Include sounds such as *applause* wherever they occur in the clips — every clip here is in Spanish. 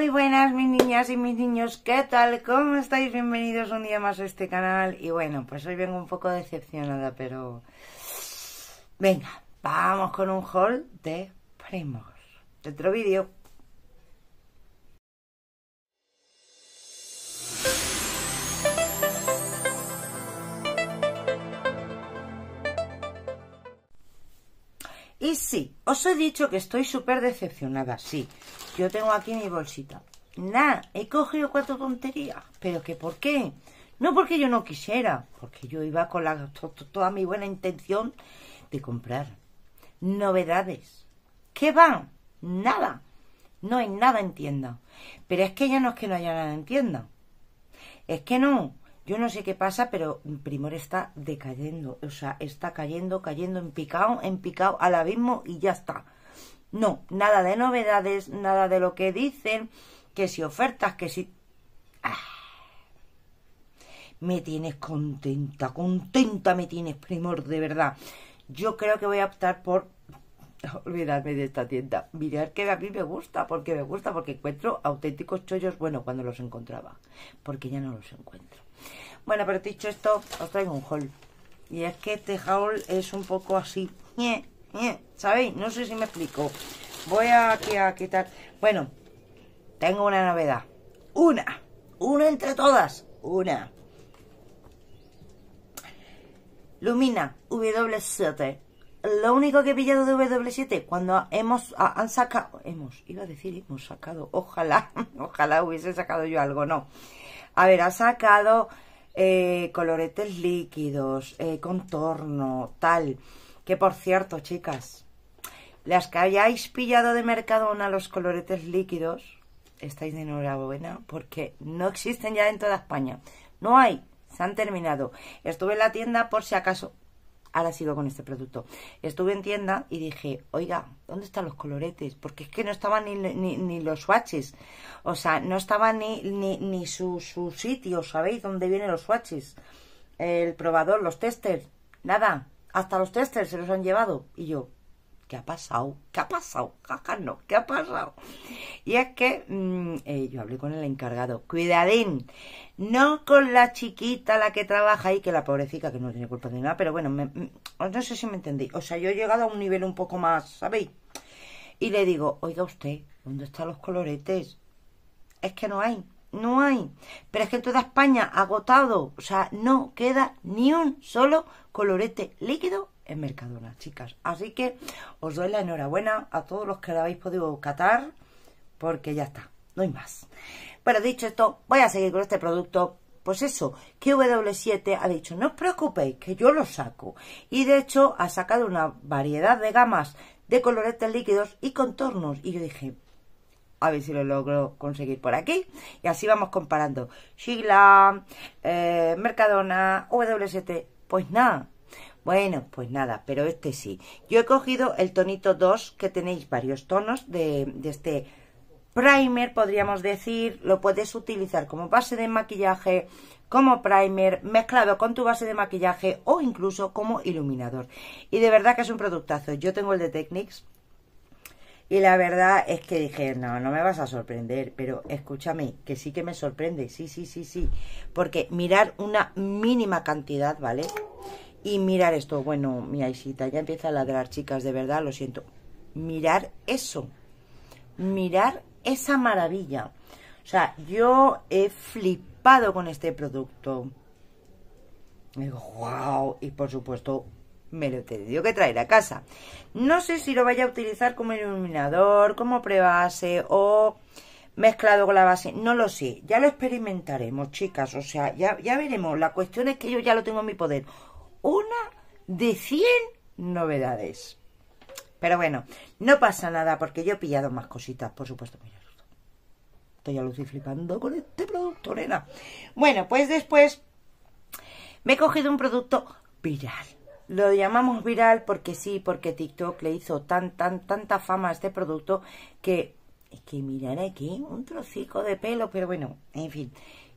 Muy buenas mis niñas y mis niños, ¿qué tal? ¿Cómo estáis? Bienvenidos un día más a este canal Y bueno, pues hoy vengo un poco decepcionada, pero... Venga, vamos con un haul de primos otro vídeo Y sí, os he dicho que estoy súper decepcionada, sí. Yo tengo aquí mi bolsita. Nada, he cogido cuatro tonterías. ¿Pero que por qué? No porque yo no quisiera, porque yo iba con la, toda mi buena intención de comprar. Novedades. ¿Qué van? Nada. No hay nada en Pero es que ya no es que no haya nada en Es que no. Yo no sé qué pasa, pero Primor está decayendo. O sea, está cayendo, cayendo en picado, en picado al abismo y ya está. No, nada de novedades, nada de lo que dicen, que si ofertas, que si... Ah. Me tienes contenta, contenta me tienes, Primor, de verdad. Yo creo que voy a optar por *laughs* olvidarme de esta tienda. Mirar que a mí me gusta, porque me gusta, porque encuentro auténticos chollos, bueno, cuando los encontraba, porque ya no los encuentro. Bueno, pero dicho esto, os traigo un haul. Y es que este haul es un poco así, ¿sabéis? No sé si me explico. Voy aquí a quitar... Bueno, tengo una novedad. Una, una entre todas, una. Lumina W7 lo único que he pillado de W7 cuando hemos han sacado hemos iba a decir hemos sacado ojalá *laughs* ojalá hubiese sacado yo algo no a ver ha sacado eh, coloretes líquidos eh, contorno tal que por cierto chicas las que hayáis pillado de Mercadona los coloretes líquidos estáis de enhorabuena porque no existen ya en toda España no hay se han terminado estuve en la tienda por si acaso ahora sigo con este producto. Estuve en tienda y dije, oiga, ¿dónde están los coloretes? Porque es que no estaban ni, los swatches. O sea, no estaba ni, ni, ni su, su, sitio, ¿sabéis? Dónde vienen los swatches. El probador, los testers, nada. Hasta los testers se los han llevado. Y yo, ¿qué ha pasado? ¿Qué ha pasado? Jaja, no, ¿qué ha pasado? Y es que mm, eh, yo hablé con el encargado, cuidadín, no con la chiquita la que trabaja ahí, que la pobrecita que no tiene culpa de nada, pero bueno, mm, no sé si me entendí. O sea, yo he llegado a un nivel un poco más, ¿sabéis? Y le digo, oiga usted, ¿dónde están los coloretes? Es que no hay, no hay. Pero es que toda España agotado, o sea, no queda ni un solo colorete líquido en Mercadona, chicas. Así que os doy la enhorabuena a todos los que lo habéis podido catar, porque ya está, no hay más. Pero dicho esto, voy a seguir con este producto. Pues eso, que W7 ha dicho, no os preocupéis, que yo lo saco. Y de hecho ha sacado una variedad de gamas de coloretes líquidos y contornos. Y yo dije, a ver si lo logro conseguir por aquí. Y así vamos comparando. Shigla, eh, Mercadona, W7. Pues nada, bueno, pues nada, pero este sí. Yo he cogido el tonito 2, que tenéis varios tonos de, este primer, podríamos decir. Lo puedes utilizar como base de maquillaje, como primer, mezclado con tu base de maquillaje o incluso como iluminador. Y de verdad que es un productazo. Yo tengo el de Technics. Y la verdad es que dije, no, no me vas a sorprender, pero escúchame, que sí que me sorprende, sí, sí, sí, sí. Porque mirar una mínima cantidad, ¿vale? Y mirar esto, bueno, mi Aisita, ya empieza a ladrar, chicas, de verdad, lo siento. Mirar eso, mirar esa maravilla. O sea, yo he flipado con este producto. Y wow, y por supuesto me lo he tenido que traer a casa. No sé si lo vaya a utilizar como iluminador, como prebase o mezclado con la base, no lo sé, ya lo experimentaremos chicas, o sea, ya, ya veremos, la cuestión es que yo ya lo tengo en mi poder, una de 100 novedades. Pero bueno, no pasa nada porque yo he pillado más cositas, por supuesto. estoy a con este producto, nena. Bueno, pues después me he cogido un producto viral. Lo llamamos viral porque sí, porque TikTok le hizo tan, tan, tanta fama a este producto que... Es que mirar aquí un trocico de pelo, pero bueno, en fin.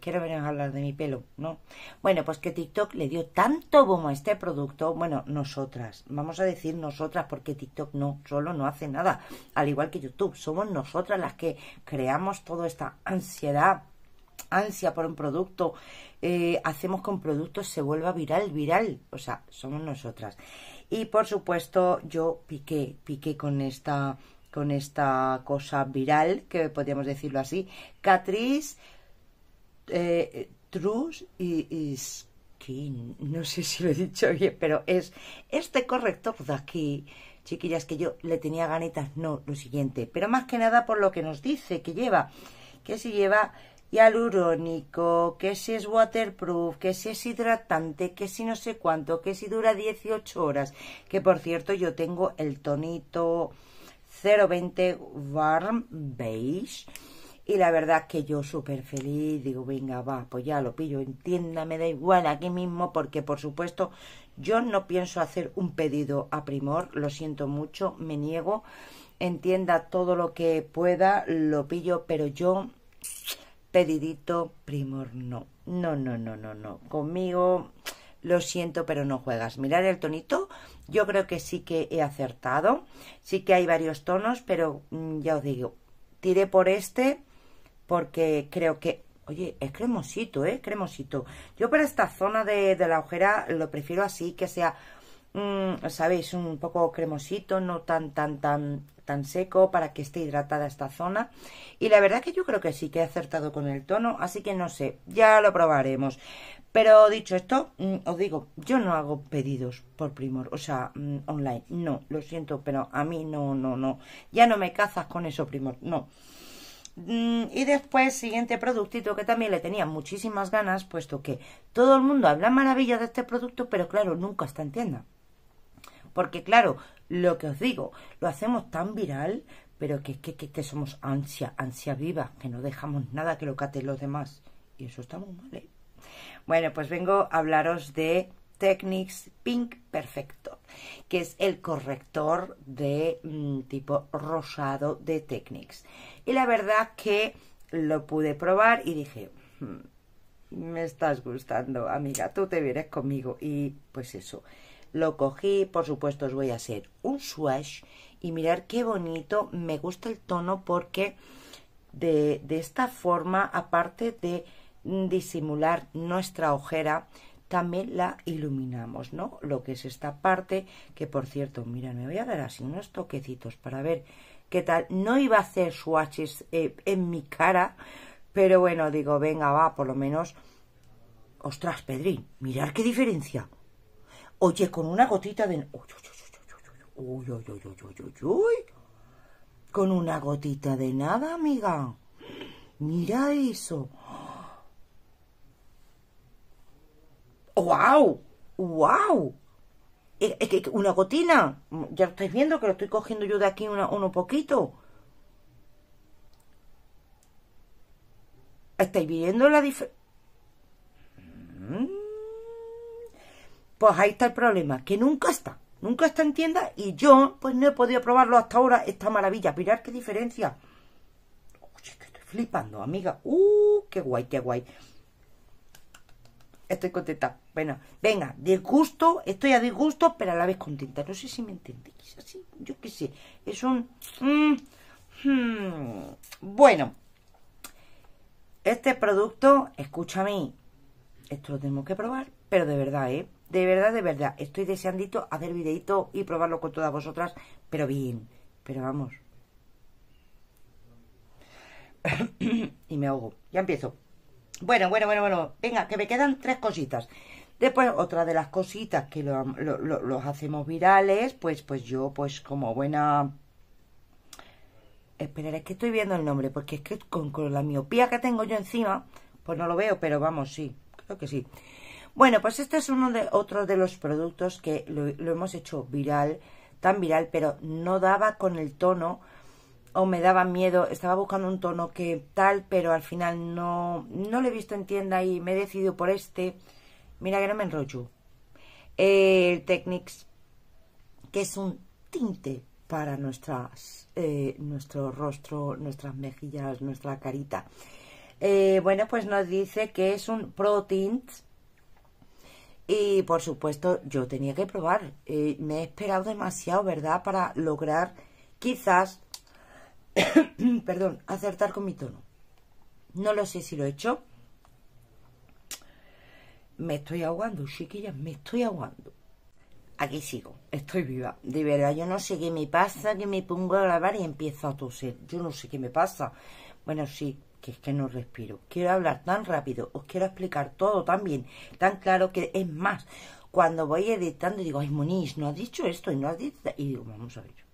Quiero venir a hablar de mi pelo, ¿no? Bueno, pues que TikTok le dio tanto boom a este producto, bueno, nosotras, vamos a decir nosotras, porque TikTok no, solo no hace nada, al igual que YouTube, somos nosotras las que creamos toda esta ansiedad, ansia por un producto, eh, hacemos que un producto se vuelva viral, viral, o sea, somos nosotras. Y por supuesto, yo piqué, piqué con esta con esta cosa viral, que podríamos decirlo así, Catriz eh, y, skin. no sé si lo he dicho bien, pero es este corrector de pues aquí, chiquillas, que yo le tenía ganitas, no, lo siguiente, pero más que nada por lo que nos dice que lleva, que si lleva hialurónico, que si es waterproof, que si es hidratante, que si no sé cuánto, que si dura 18 horas, que por cierto yo tengo el tonito 020 Warm Beige, y la verdad que yo súper feliz, digo, venga, va, pues ya lo pillo, entiéndame, da igual aquí mismo, porque por supuesto yo no pienso hacer un pedido a Primor, lo siento mucho, me niego, entienda todo lo que pueda, lo pillo, pero yo pedidito Primor no, no, no, no, no, no, conmigo lo siento, pero no juegas. Mirar el tonito, yo creo que sí que he acertado. Sí que hay varios tonos, pero mm, ya os digo, tiré por este porque creo que... Oye, es cremosito, ¿eh? cremosito. Yo para esta zona de, la ojera lo prefiero así, que sea, mm, ¿sabéis? Un poco cremosito, no tan, tan, tan tan seco para que esté hidratada esta zona y la verdad que yo creo que sí que he acertado con el tono así que no sé, ya lo probaremos pero dicho esto, mm, os digo, yo no hago pedidos por Primor, o sea, mm, online, no, lo siento, pero a mí no, no, no, ya no me cazas con eso Primor, no. Mm, y después, siguiente productito que también le tenía muchísimas ganas, puesto que todo el mundo habla maravilla de este producto, pero claro, nunca está en tienda. Porque claro, lo que os digo, lo hacemos tan viral, pero que, somos ansia, ansia viva, que no dejamos nada que lo caten los demás. Y eso está muy mal, ¿eh? Bueno, pues vengo a hablaros de Technics Pink Perfecto, que es el corrector de mm, tipo rosado de Technics. Y la verdad que lo pude probar y dije, hmm, me estás gustando, amiga, tú te vienes conmigo. Y pues eso, lo cogí, por supuesto os voy a hacer un swatch y mirar qué bonito, me gusta el tono porque de esta forma, aparte de mm, disimular nuestra ojera, también la iluminamos, ¿no? Lo que es esta parte, que por cierto, mira, me voy a dar así unos toquecitos para ver qué tal. No iba a hacer swatches en mi cara, pero bueno, digo, venga, va, por lo menos... Ostras, Pedrín, mirad qué diferencia. Oye, con una gotita de... Uy, uy, uy, uy, Con una gotita de nada, amiga. Mira eso. ¡Wow! ¡Wow! Es que una gotina, ya lo estáis viendo que lo estoy cogiendo yo de aquí uno poquito. ¿Estáis viendo la diferencia? Mm. Pues ahí está el problema, que nunca está, nunca está en tienda y yo pues no he podido probarlo hasta ahora, esta maravilla. Mirad qué diferencia. Oye, que estoy flipando, amiga. ¡Uh, qué guay, qué guay! estoy contenta. Bueno, venga, disgusto, estoy a disgusto, pero a la vez contenta. No sé si me entendéis así, yo qué sé. Es un... Mm, hmm. Bueno, este producto, escúchame, esto lo tengo que probar, pero de verdad, ¿eh? De verdad, de verdad, estoy deseandito hacer videito y probarlo con todas vosotras, pero bien, pero vamos. *coughs* y me ahogo, ya empiezo. Bueno, bueno, bueno, bueno. Venga, que me quedan tres cositas. Después, otra de las cositas que los hacemos virales, pues, pues yo, pues como buena... Esperar, es que estoy viendo el nombre, porque es que con, la miopía que tengo yo encima, pues no lo veo, pero vamos, sí, creo que sí. Bueno, pues este es uno de otro de los productos que lo, hemos hecho viral, tan viral, pero no daba con el tono o me daba miedo, estaba buscando un tono que tal, pero al final no, no lo he visto en tienda y me he decidido por este. Mira que no me enrollo. El Technics, que es un tinte para nuestras, eh, nuestro rostro, nuestras mejillas, nuestra carita. Eh, bueno, pues nos dice que es un Pro Tint. Y por supuesto, yo tenía que probar. Eh, me he esperado demasiado, ¿verdad? Para lograr quizás *coughs* perdón, acertar con mi tono. No lo sé si lo he hecho. Me estoy ahogando, chiquillas, me estoy ahogando. Aquí sigo, estoy viva. De verdad, yo no sé qué me pasa, que me pongo a grabar y empiezo a toser. Yo no sé qué me pasa. Bueno, sí, que es que no respiro. Quiero hablar tan rápido, os quiero explicar todo tan bien, tan claro que es más. Cuando voy editando digo, ay, Moniz, no has dicho esto y no has dicho... Y digo, vamos a ver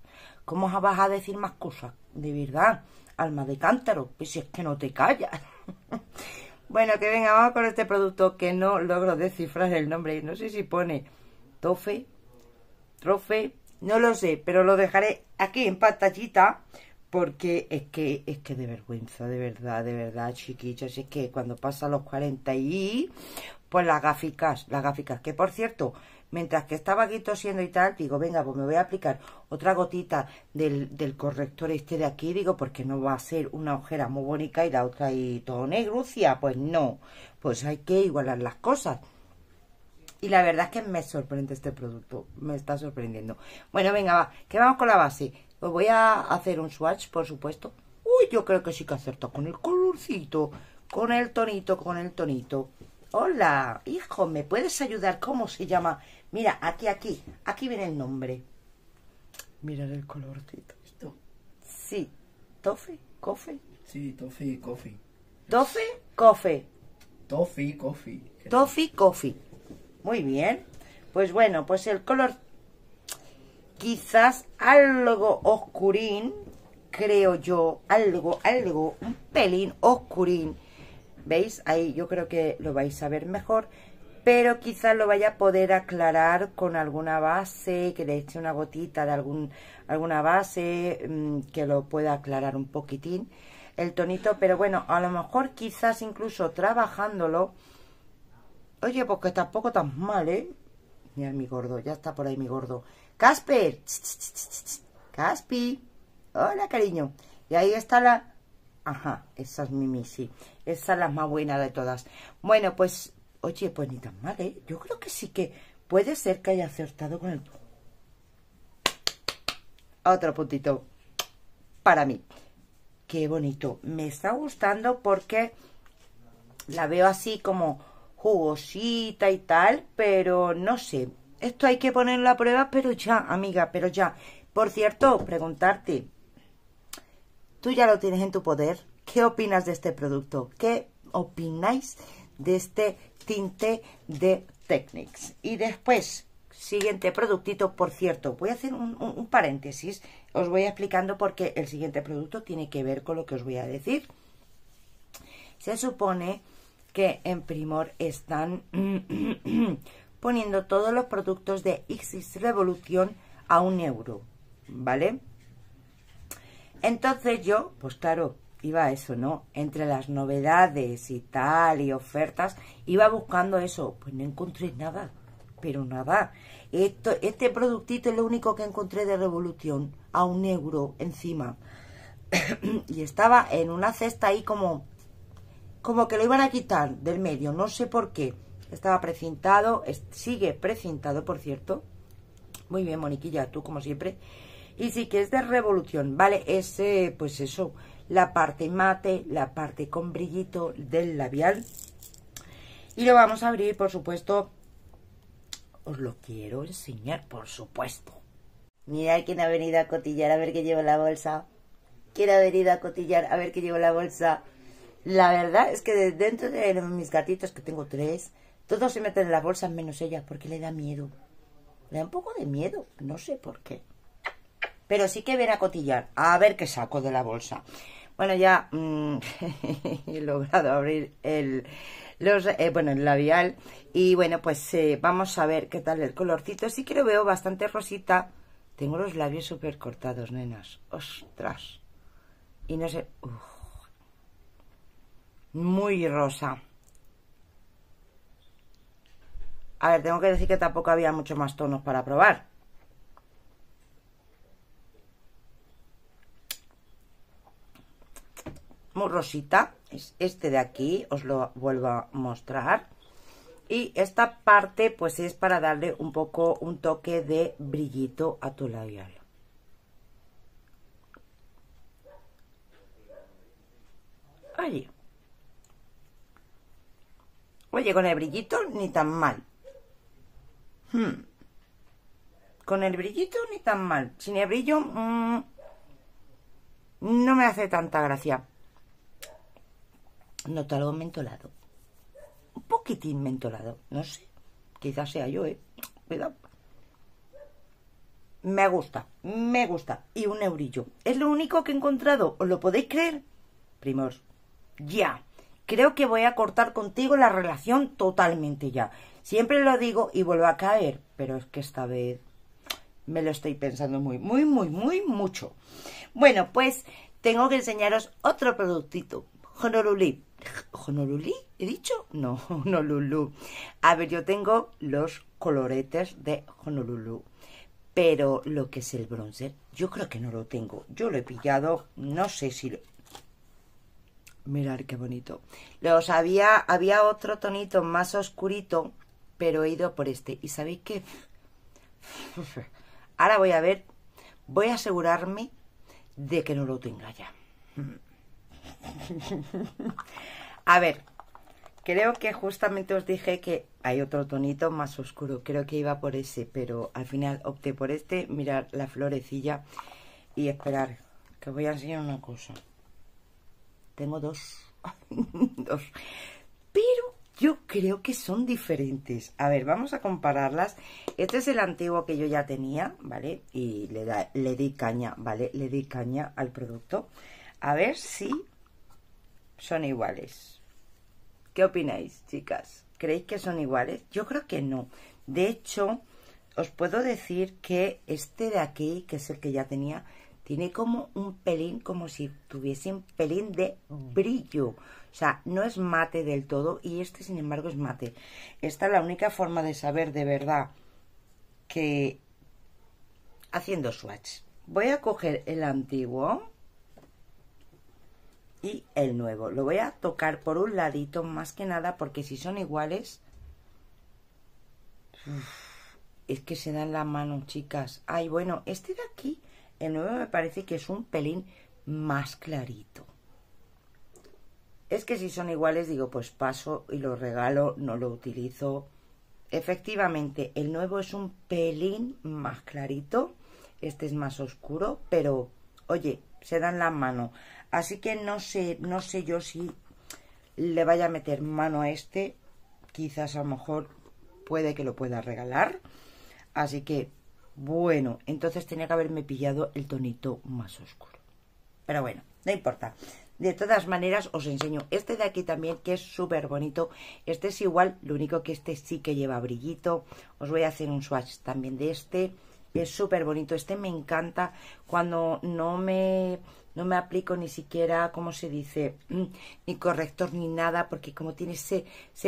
¿Cómo vas a decir más cosas? De verdad, alma de cántaro, pues si es que no te callas. *laughs* bueno, que venga, con este producto que no logro descifrar el nombre. No sé si pone tofe, trofe, no lo sé, pero lo dejaré aquí en pantallita porque es que, es que de vergüenza, de verdad, de verdad, chiquillos, es que cuando pasan los 40 y pues las gráficas, las gráficas, que por cierto, mientras que estaba aquí tosiendo y tal, digo, venga, pues me voy a aplicar otra gotita del, corrector este de aquí, digo, porque no va a ser una ojera muy bonita y la otra y todo negrucia, pues no, pues hay que igualar las cosas. Y la verdad es que me sorprende este producto, me está sorprendiendo. Bueno, venga, va, que vamos con la base. Os voy a hacer un swatch, por supuesto. Uy, yo creo que sí que acertó con el colorcito, con el tonito, con el tonito. Hola, hijo, ¿me puedes ayudar? ¿Cómo se llama? Mira, aquí, aquí, aquí viene el nombre. Mira el colorcito. Sí. Toffee coffee. Sí, toffee coffee. Toffee coffee. Toffee, coffee. Toffee, coffee. Muy bien. Pues bueno, pues el color quizás algo oscurín, creo yo, algo, algo, un pelín oscurín ¿Veis? Ahí yo creo que lo vais a ver mejor, pero quizás lo vaya a poder aclarar con alguna base, que le eche una gotita de algún, alguna base, mm, que lo pueda aclarar un poquitín el tonito, pero bueno, a lo mejor quizás incluso trabajándolo, oye, porque pues tampoco tan mal, ¿eh? Mira mi gordo, ya está por ahí mi gordo. ¡Casper! ¡Caspi! Hola, cariño. Y ahí está la Ajá, esa es mi sí. Esa es la más buena de todas. Bueno, pues, oye, pues ni tan mal, ¿eh? Yo creo que sí que puede ser que haya acertado con el... Otro puntito para mí. Qué bonito. Me está gustando porque la veo así como jugosita y tal, pero no sé. Esto hay que ponerlo a prueba, pero ya, amiga, pero ya. Por cierto, preguntarte, Tú ya lo tienes en tu poder. ¿Qué opinas de este producto? ¿Qué opináis de este tinte de Technics? Y después, siguiente productito, por cierto, voy a hacer un, paréntesis. Os voy explicando porque el siguiente producto tiene que ver con lo que os voy a decir. Se supone que en Primor están *clears throat* poniendo todos los productos de Ixis Revolución a un euro, ¿vale? Entonces yo, pues claro, iba a eso, ¿no? Entre las novedades y tal, y ofertas, iba buscando eso. Pues no encontré nada, pero nada. este productito es lo único que encontré de Revolución, a un euro encima. *coughs* y estaba en una cesta ahí como, como que lo iban a quitar del medio, no sé por qué. Estaba precintado, sigue precintado, por cierto. Muy bien, Moniquilla, tú como siempre. Y sí que es de revolución, ¿vale? Es, eh, pues eso, la parte mate, la parte con brillito del labial. Y lo vamos a abrir, por supuesto. Os lo quiero enseñar, por supuesto. Mirad quién ha venido a cotillar, a ver qué lleva la bolsa. ¿Quién ha venido a cotillar, a ver qué lleva la bolsa? La verdad es que dentro de mis gatitos, que tengo tres, todos se meten en la bolsa menos ella, porque le da miedo. Le da un poco de miedo, no sé por qué. Pero sí que ven a cotillar, a ver qué saco de la bolsa. Bueno, ya mm, *laughs* he logrado abrir el, eh, bueno, el labial. Y bueno, pues eh, vamos a ver qué tal el colorcito. Sí que lo veo bastante rosita. Tengo los labios súper cortados, nenas. ¡Ostras! Y no sé... Muy rosa. A ver, tengo que decir que tampoco había muchos más tonos para probar. muy rosita, es este de aquí, os lo vuelvo a mostrar. Y esta parte pues es para darle un poco un toque de brillito a tu labial. oye Oye, con el brillito ni tan mal. Hmm. Con el brillito ni tan mal. Sin el brillo mm, no me hace tanta gracia tal algo mentolado. Un poquitín mentolado, no sé. Quizás sea yo, ¿eh? Cuidado. Me gusta, me gusta. Y un eurillo. Es lo único que he encontrado. ¿Os lo podéis creer? Primos, ya. Creo que voy a cortar contigo la relación totalmente ya. Siempre lo digo y vuelvo a caer. Pero es que esta vez me lo estoy pensando muy, muy, muy, muy mucho. Bueno, pues tengo que enseñaros otro productito Honolulu. ¿Honolulu? ¿He dicho? No, *laughs* Honolulu. A ver, yo tengo los coloretes de Honolulu. Pero lo que es el bronzer, yo creo que no lo tengo. Yo lo he pillado, no sé si... Lo... Mirar qué bonito. Los había, había otro tonito más oscurito, pero he ido por este. ¿Y sabéis qué? *laughs* Ahora voy a ver, voy a asegurarme de que no lo tenga ya. *laughs* a ver, creo que justamente os dije que hay otro tonito más oscuro. Creo que iba por ese, pero al final opté por este. Mirar la florecilla y esperar. Que os voy a enseñar una cosa. Tengo dos. *laughs* dos. Pero yo creo que son diferentes. A ver, vamos a compararlas. Este es el antiguo que yo ya tenía, ¿vale? Y le, le di caña, ¿vale? Le di caña al producto. A ver si son iguales. ¿Qué opináis, chicas? ¿Creéis que son iguales? Yo creo que no. De hecho, os puedo decir que este de aquí, que es el que ya tenía, tiene como un pelín, como si tuviese un pelín de brillo. O sea, no es mate del todo y este, sin embargo, es mate. Esta es la única forma de saber de verdad que... Haciendo swatch. Voy a coger el antiguo y el nuevo. Lo voy a tocar por un ladito más que nada porque si son iguales... Es que se dan la mano, chicas. Ay, bueno, este de aquí, el nuevo me parece que es un pelín más clarito. Es que si son iguales, digo, pues paso y lo regalo, no lo utilizo. Efectivamente, el nuevo es un pelín más clarito. Este es más oscuro, pero, oye, se dan la mano. Así que no sé, no sé yo si le vaya a meter mano a este. Quizás a lo mejor puede que lo pueda regalar. Así que, bueno, entonces tenía que haberme pillado el tonito más oscuro. Pero bueno, no importa. De todas maneras, os enseño este de aquí también, que es súper bonito. Este es igual, lo único que este sí que lleva brillito. Os voy a hacer un swatch también de este. Es súper bonito. Este me encanta cuando no me no me aplico ni siquiera, ¿cómo se dice? Mm, ni corrector ni nada, porque como tiene ese,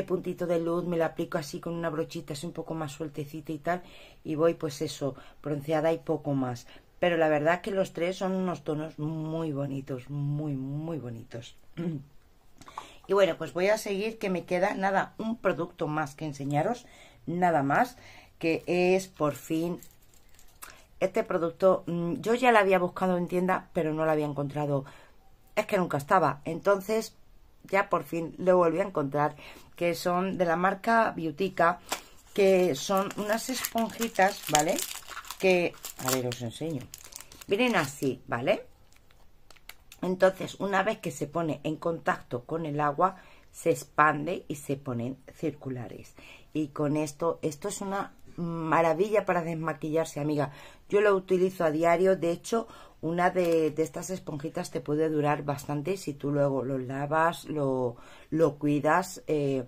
puntito de luz, me lo aplico así con una brochita, es un poco más sueltecita y tal, y voy pues eso, bronceada y poco más. Pero la verdad que los tres son unos tonos muy bonitos, muy, muy bonitos. *clears throat* y bueno, pues voy a seguir que me queda nada, un producto más que enseñaros, nada más, que es por fin este producto mm, yo ya la había buscado en tienda, pero no la había encontrado. Es que nunca estaba. Entonces, ya por fin lo volví a encontrar, que son de la marca Beautica, que son unas esponjitas, ¿vale? Que, a ver, os enseño. Vienen así, ¿vale? Entonces, una vez que se pone en contacto con el agua, se expande y se ponen circulares. Y con esto, esto es una maravilla para desmaquillarse, amiga. Yo lo utilizo a diario, de hecho, una de, estas esponjitas te puede durar bastante si tú luego lo lavas, lo, lo cuidas, eh,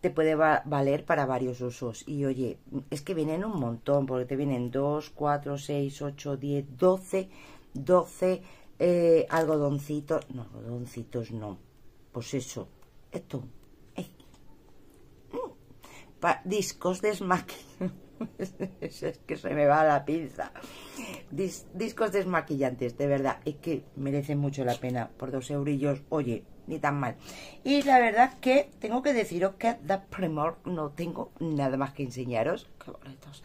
te puede valer para varios usos. Y oye, es que vienen un montón, porque te vienen 2, 4, 6, 8, 10, 12, 12 algodoncitos, no, algodoncitos no, pues eso, esto, discos desmaquillantes *laughs* es que se me va la pinza. discos desmaquillantes, de verdad, es que merecen mucho la pena. Por dos eurillos, oye, ni tan mal. Y la verdad que tengo que deciros que the Primor no tengo nada más que enseñaros. Qué bonitos.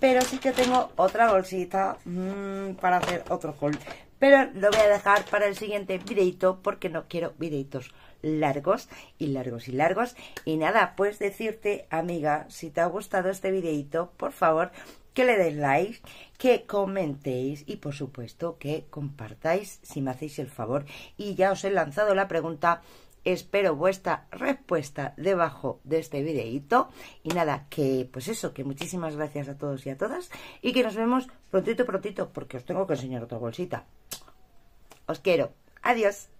Pero sí que tengo otra bolsita mm, para hacer otro haul pero lo voy a dejar para el siguiente videito porque no quiero videitos largos y largos y largos y nada, pues decirte amiga, si te ha gustado este videito por favor que le des like, que comentéis y por supuesto que compartáis si me hacéis el favor y ya os he lanzado la pregunta Espero vuestra respuesta debajo de este videíto. Y nada, que pues eso, que muchísimas gracias a todos y a todas. Y que nos vemos prontito, prontito, porque os tengo que enseñar otra bolsita. Os quiero. Adiós.